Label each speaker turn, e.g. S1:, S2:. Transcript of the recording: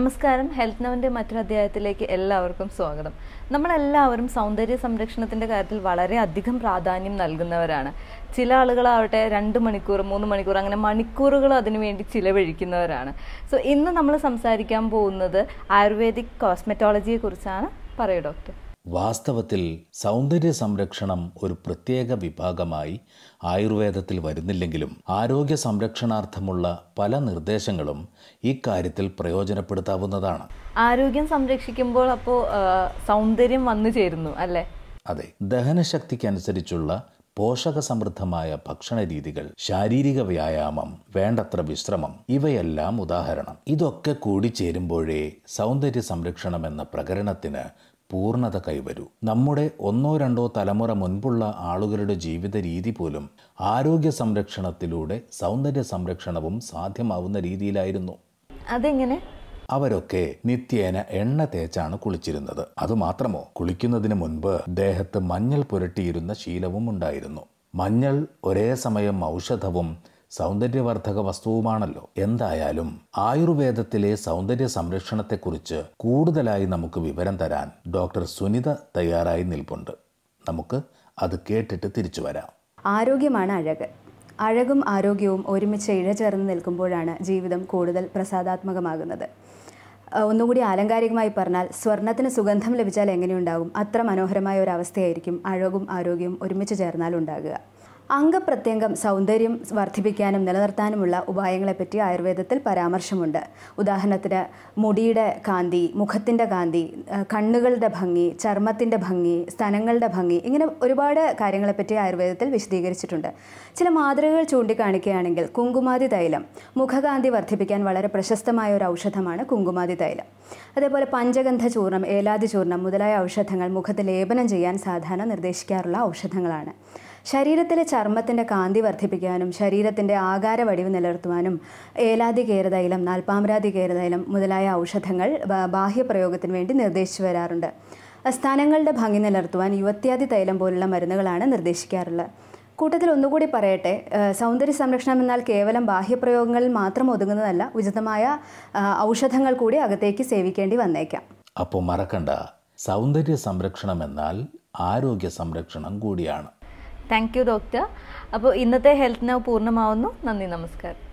S1: നമസ്കാരം ഹെൽത്ത് നവൻ്റെ മറ്റൊരു അധ്യായത്തിലേക്ക് എല്ലാവർക്കും സ്വാഗതം നമ്മളെല്ലാവരും സൗന്ദര്യ സംരക്ഷണത്തിൻ്റെ കാര്യത്തിൽ വളരെ അധികം പ്രാധാന്യം നൽകുന്നവരാണ് ചില ആളുകളാവട്ടെ രണ്ട് മണിക്കൂർ മൂന്ന് മണിക്കൂർ അങ്ങനെ മണിക്കൂറുകൾ അതിനുവേണ്ടി ചിലവഴിക്കുന്നവരാണ് സോ ഇന്ന് നമ്മൾ സംസാരിക്കാൻ പോകുന്നത് ആയുർവേദിക് കോസ്മെറ്റോളജിയെക്കുറിച്ചാണ് പറയൂ ഡോക്ടർ
S2: വാസ്തവത്തിൽ സൗന്ദര്യ സംരക്ഷണം ഒരു പ്രത്യേക വിഭാഗമായി ആയുർവേദത്തിൽ വരുന്നില്ലെങ്കിലും ആരോഗ്യ സംരക്ഷണാർത്ഥമുള്ള പല നിർദ്ദേശങ്ങളും ഇക്കാര്യത്തിൽ പ്രയോജനപ്പെടുത്താവുന്നതാണ്
S1: ആരോഗ്യം സംരക്ഷിക്കുമ്പോൾ അപ്പോൾ സൗന്ദര്യം വന്നു ചേരുന്നു അല്ലേ
S2: അതെ ദഹനശക്തിക്കനുസരിച്ചുള്ള പോഷക സമൃദ്ധമായ ഭക്ഷണ രീതികൾ ശാരീരിക വ്യായാമം വേണ്ടത്ര വിശ്രമം ഇവയെല്ലാം ഉദാഹരണം ഇതൊക്കെ കൂടി ചേരുമ്പോഴേ സൗന്ദര്യ സംരക്ഷണം എന്ന പ്രകരണത്തിന് പൂർണ്ണത കൈവരൂ നമ്മുടെ ഒന്നോ രണ്ടോ തലമുറ മുൻപുള്ള ആളുകളുടെ ജീവിത രീതി പോലും ആരോഗ്യ സംരക്ഷണത്തിലൂടെ സൗന്ദര്യ സംരക്ഷണവും സാധ്യമാവുന്ന രീതിയിലായിരുന്നു അതെങ്ങനെ അവരൊക്കെ നിത്യേന എണ്ണ തേച്ചാണ് കുളിച്ചിരുന്നത് അതുമാത്രമോ കുളിക്കുന്നതിന് മുൻപ് ദേഹത്ത് മഞ്ഞൾ പുരട്ടിയിരുന്ന ശീലവും ഉണ്ടായിരുന്നു മഞ്ഞൾ ഒരേ സമയം ഔഷധവും സൗന്ദര്യവർദ്ധക വസ്തുവുമാണല്ലോ എന്തായാലും ആയുർവേദത്തിലെ സൗന്ദര്യ സംരക്ഷണത്തെക്കുറിച്ച് കൂടുതലായി നമുക്ക് വിവരം തരാൻ ഡോക്ടർ സുനിത തയ്യാറായി നിൽപ്പുണ്ട് നമുക്ക് അത് കേട്ടിട്ട് തിരിച്ചു വരാം
S3: ആരോഗ്യമാണ് അഴക് അഴകും ആരോഗ്യവും ഒരുമിച്ച് ഇഴചേർന്ന് നിൽക്കുമ്പോഴാണ് ജീവിതം കൂടുതൽ പ്രസാദാത്മകമാകുന്നത് ഒന്നുകൂടി ആലങ്കാരികമായി പറഞ്ഞാൽ സ്വർണത്തിന് സുഗന്ധം ലഭിച്ചാൽ എങ്ങനെയുണ്ടാകും അത്ര മനോഹരമായ ഒരു അവസ്ഥയായിരിക്കും അഴകും ആരോഗ്യവും ഒരുമിച്ച് ചേർന്നാൽ ഉണ്ടാകുക അംഗപ്രത്യംഗം സൗന്ദര്യം വർദ്ധിപ്പിക്കാനും നിലനിർത്താനുമുള്ള ഉപായങ്ങളെപ്പറ്റി ആയുർവേദത്തിൽ പരാമർശമുണ്ട് ഉദാഹരണത്തിന് മുടിയുടെ കാന്തി മുഖത്തിൻ്റെ കാന്തി കണ്ണുകളുടെ ഭംഗി ചർമ്മത്തിൻ്റെ ഭംഗി സ്തനങ്ങളുടെ ഭംഗി ഇങ്ങനെ ഒരുപാട് കാര്യങ്ങളെപ്പറ്റി ആയുർവേദത്തിൽ വിശദീകരിച്ചിട്ടുണ്ട് ചില മാതൃകകൾ ചൂണ്ടിക്കാണിക്കുകയാണെങ്കിൽ കുങ്കുമാതി തൈലം മുഖകാന്തി വർദ്ധിപ്പിക്കാൻ വളരെ പ്രശസ്തമായ ഒരു ഔഷധമാണ് കുങ്കുമാതി തൈലം അതേപോലെ പഞ്ചഗന്ധ ചൂർണം ഏലാതി ചൂർണം മുതലായ ഔഷധങ്ങൾ മുഖത്ത് ലേപനം ചെയ്യാൻ സാധാരണ നിർദ്ദേശിക്കാറുള്ള ഔഷധങ്ങളാണ് ശരീരത്തിലെ ചർമ്മത്തിൻ്റെ കാന്തി വർദ്ധിപ്പിക്കാനും ശരീരത്തിൻ്റെ ആകാര വടിവ് നിലനിർത്തുവാനും ഏലാതി കേരതൈലം നാൽപ്പാമരാതി കേരതൈലം മുതലായ ഔഷധങ്ങൾ ബാഹ്യപ്രയോഗത്തിന് വേണ്ടി നിർദ്ദേശിച്ചു വരാറുണ്ട് സ്ഥാനങ്ങളുടെ ഭംഗി നിലനിർത്തുവാൻ യുവത്യാദി തൈലം പോലുള്ള മരുന്നുകളാണ് നിർദ്ദേശിക്കാറുള്ളത് കൂട്ടത്തിൽ ഒന്നുകൂടി പറയട്ടെ സൗന്ദര്യ സംരക്ഷണം എന്നാൽ കേവലം ബാഹ്യപ്രയോഗങ്ങളിൽ മാത്രം ഒതുങ്ങുന്നതല്ല ഉചിതമായ ഔഷധങ്ങൾ കൂടി അകത്തേക്ക് സേവിക്കേണ്ടി വന്നേക്കാം
S2: അപ്പോൾ മറക്കണ്ട സൗന്ദര്യ സംരക്ഷണം എന്നാൽ ആരോഗ്യ സംരക്ഷണം കൂടിയാണ്
S3: താങ്ക് യു ഡോക്ടർ അപ്പോൾ ഇന്നത്തെ ഹെൽത്ത്
S1: നവ് പൂർണ്ണമാവുന്നു നന്ദി നമസ്കാരം